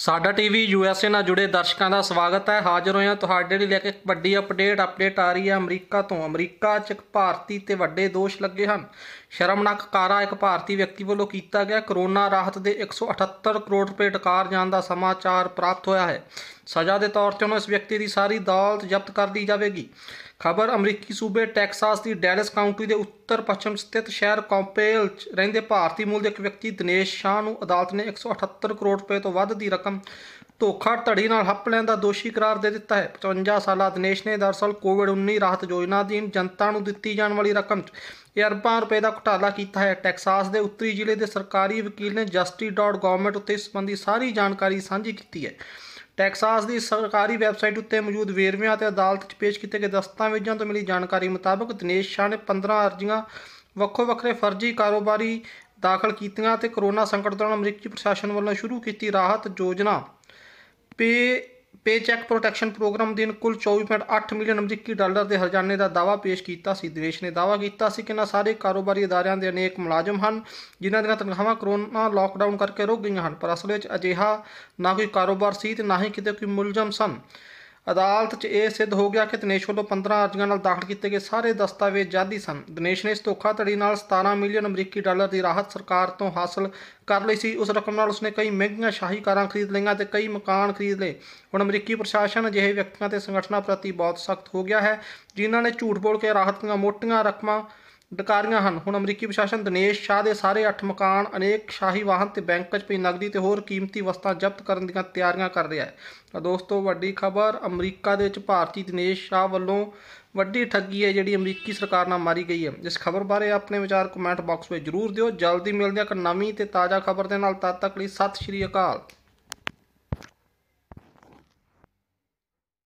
ਸਾਡਾ TV USA ਨਾਲ ਜੁੜੇ ਦਰਸ਼ਕਾਂ ਦਾ ਸਵਾਗਤ ਹੈ ਹਾਜ਼ਰ ਹੋਇਆ ਤੁਹਾਡੇ ਲਈ ਲੈ ਕੇ ਵੱਡੀ ਅਪਡੇਟ ਅਪਡੇਟ ਆ ਰਹੀ ਹੈ ਅਮਰੀਕਾ ਤੋਂ ਅਮਰੀਕਾ 'ਚ ਇੱਕ ਭਾਰਤੀ ਤੇ ਵੱਡੇ ਦੋਸ਼ ਲੱਗੇ ਹਨ ਸ਼ਰਮਨਾਕ ਕਾਰਾ ਇੱਕ ਭਾਰਤੀ ਵਿਅਕਤੀ ਵੱਲੋਂ ਕੀਤਾ ਗਿਆ ਕਰੋਨਾ ਰਾਹਤ ਦੇ 178 ਕਰੋੜ ਰੁਪਏ ਟਕਾਰ ਜਾਣ ਦਾ ਸਮਾਚਾਰ ਪ੍ਰਾਪਤ ਹੋਇਆ ਹੈ ਸਜ਼ਾ ਦੇ ਤੌਰ ਤੇ ਉਹਨਾਂ ਇਸ ਵਿਅਕਤੀ ਦੀ ਸਾਰੀ ਦੌਲਤ ਜ਼ਬਤ ਕਰ ਲਈ ਜਾਵੇਗੀ ਖਬਰ ਅਮਰੀਕੀ ਸੂਬੇ ਟੈਕਸਾਸ ਦੀ ਡੈਲਸ ਕਾਉਂਟੀ ਦੇ ਉੱਤਰ ਪੱਛਮ ਸਥਿਤ ਸ਼ਹਿਰ ਕੌਂਪੇਲ ਰਹਿੰਦੇ ਭਾਰਤੀ ਮੂਲ ਦੇ ਇੱਕ ਵਿਅਕਤੀ ਦਿਨੇਸ਼ ਸ਼ਾਹ ਨੂੰ ਅਦਾਲਤ ਨੇ 178 ਕਰੋੜ ਰੁਪਏ ਤੋਂ ਵੱਧ ਦੀ ਰਕਮ ਧੋਖਾ ਧੜੀ ਨਾਲ ਹੱਪ ਲੈਣ ਦਾ ਦੋਸ਼ੀ ਕਰਾਰ ਦੇ ਦਿੱਤਾ ਹੈ 55 ਸਾਲਾ ਦਿਨੇਸ਼ ਨੇ ਦਰਸਲ ਕੋਵਿਡ-19 ਰਾਹਤ ਯੋਜਨਾ ਅਧੀਨ ਜਨਤਾ ਨੂੰ ਦਿੱਤੀ ਜਾਣ ਵਾਲੀ ਰਕਮ 'ਚ ਅਰਬਾਂ ਰੁਪਏ ਦਾ ਘੁਟਾਲਾ ਕੀਤਾ ਹੈ ਟੈਕਸਾਸ ਦੇ ਉੱਤਰੀ ਜ਼ਿਲ੍ਹੇ ਦੇ ਸਰਕਾਰੀ ਵਕੀਲ ਨੇ justice.government ਉੱਤੇ ਇਸ ਸੰਬੰਧੀ ਸਾਰੀ ਜਾਣਕਾਰੀ ਸਾਂਝੀ ਕੀਤੀ ਹੈ ਟੈਕਸਾਸ ਦੀ ਸਰਕਾਰੀ ਵੈਬਸਾਈਟ ਉੱਤੇ ਮੌਜੂਦ ਵੇਰਵਿਆਂ ਅਤੇ ਅਦਾਲਤ 'ਚ ਪੇਸ਼ ਕੀਤੇ ਗਏ ਦਸਤਾਵੇਜ਼ਾਂ ਤੋਂ ਮਿਲੀ ਜਾਣਕਾਰੀ ਮੁਤਾਬਕ ਦਿਨੇਸ਼ ਸ਼ਾਹ ਨੇ 15 ਅਰਜ਼ੀਆਂ ਵੱਖੋ-ਵੱਖਰੇ ਫਰਜ਼ੀ ਕਾਰੋਬਾਰੀ ਦਾਖਲ ਕੀਤੀਆਂ ਅਤੇ ਕਰੋਨਾ ਸੰਕਟ ਦੌਰਾਨ ਅਮਰੀਕੀ ਪ੍ਰਸ਼ਾਸਨ ਵੱਲੋਂ ਸ਼ੁਰੂ ਕੀਤੀ ਰਾਹਤ ਯੋਜਨਾ ਪੇ ਪੇਚੈਕ ਪ੍ਰੋਟੈਕਸ਼ਨ ਪ੍ਰੋਗਰਾਮ ਦੇ ਕੁੱਲ 24.8 ਮਿਲੀਅਨ ਅਮਰੀਕੀ ਡਾਲਰ ਦੇ ਹਰਜਾਨੇ ਦਾ ਦਾਵਾ ਪੇਸ਼ ਕੀਤਾ ਸੀ ਦਿਨੇਸ਼ ਨੇ ਦਾਵਾ ਕੀਤਾ ਸੀ ਕਿ ਨਾ ਸਾਰੇ ਕਾਰੋਬਾਰੀ ਅਦਾਰਿਆਂ ਦੇ ਅਨੇਕ ਮੁਲਾਜ਼ਮ ਹਨ ਜਿਨ੍ਹਾਂ ਦੀਆਂ ਤਨਖਾਹਾਂ ਕਰੋਨਾ ਲਾਕਡਾਊਨ ਕਰਕੇ ਰੁਕ ਗਈਆਂ ਹਨ ਪਰ ਅਸਲ ਵਿੱਚ ਅਜਿਹਾ ਨਾ ਕੋਈ ਕਾਰੋਬਾਰ ਸੀ ਤੇ ਨਾ ਹੀ ਕਿਤੇ ਕੋਈ ਮੁਲਜ਼ਮ ਸਨ ਅਦਾਲਤ 'ਚ ਇਹ ਸਿੱਧ ਹੋ ਗਿਆ ਕਿ ਦਿਨੇਸ਼ ਵੱਲੋਂ 15 ਅਰਜ਼ੀਆਂ ਨਾਲ ਦਾਖਲ ਕੀਤੇ ਗਏ ਸਾਰੇ ਦਸਤਾਵੇਜ਼ ਜਾਦੀ ਸਨ ਦਿਨੇਸ਼ ਨੇ ਇਸ ਧੋਖਾਧੜੀ ਨਾਲ 17 ਮਿਲੀਅਨ ਅਮਰੀਕੀ ਡਾਲਰ ਦੀ ਰਾਹਤ ਸਰਕਾਰ ਤੋਂ ਹਾਸਲ ਕਰ ਲਈ ਸੀ ਉਸ ਰਕਮ ਨਾਲ ਉਸਨੇ ਕਈ ਮਹਿੰਗੀਆਂ ਸ਼ਾਹੀ ਕਾਰਾਂ ਖਰੀਦ ਲਈਆਂ ਤੇ ਕਈ ਮਕਾਨ ਖਰੀਦ ਲਏ ਹੁਣ ਅਮਰੀਕੀ ਪ੍ਰਸ਼ਾਸਨ ਅਜਿਹੇ ਵਿਅਕਤੀਆਂ ਤੇ ਸੰਗਠਨਾਂ ਪ੍ਰਤੀ ਬਹੁਤ ਸਖਤ ਹੋ ਗਿਆ ਹੈ ਜਿਨ੍ਹਾਂ ਨੇ ਝੂਠ ਬੋਲ ਕੇ ਰਾਹਤ ਦੀਆਂ ਮੋਟੀਆਂ ਰਕਮਾਂ ਡਕਾਰੀਆਂ ਹਨ ਹੁਣ ਅਮਰੀਕੀ ਪ੍ਰਸ਼ਾਸਨ ਦਿਨੇਸ਼ ਸ਼ਾਹ ਦੇ ਸਾਰੇ 8 ਮਕਾਨ ਅਨੇਕ ਸ਼ਾਹੀ ਵਾਹਨ ਤੇ ਬੈਂਕ 'ਚ ਪਈ ਨਗਦੀ ਤੇ ਹੋਰ ਕੀਮਤੀ ਵਸਤਾਂ ਜ਼ਬਤ ਕਰਨ ਦੀਆਂ ਤਿਆਰੀਆਂ ਕਰ ਰਿਹਾ ਹੈ ਤਾਂ ਦੋਸਤੋ ਵੱਡੀ ਖਬਰ ਅਮਰੀਕਾ ਦੇ ਵਿੱਚ ਭਾਰਤੀ ਦਿਨੇਸ਼ ਸ਼ਾਹ ਵੱਲੋਂ ਵੱਡੀ ਠੱਗੀ ਹੈ ਜਿਹੜੀ ਅਮਰੀਕੀ ਸਰਕਾਰ ਨਾਲ ਮਾਰੀ ਗਈ ਹੈ ਇਸ ਖਬਰ ਬਾਰੇ ਆਪਣੇ ਵਿਚਾਰ ਕਮੈਂਟ ਬਾਕਸ ਵਿੱਚ ਜ਼ਰੂਰ ਦਿਓ ਜਲਦੀ ਮਿਲਦੇ ਹਾਂ ਇੱਕ ਨਵੀਂ ਤੇ ਤਾਜ਼ਾ ਖਬਰ ਦੇ ਨਾਲ ਤਦ ਤੱਕ ਲਈ ਸਤਿ ਸ਼੍ਰੀ ਅਕਾਲ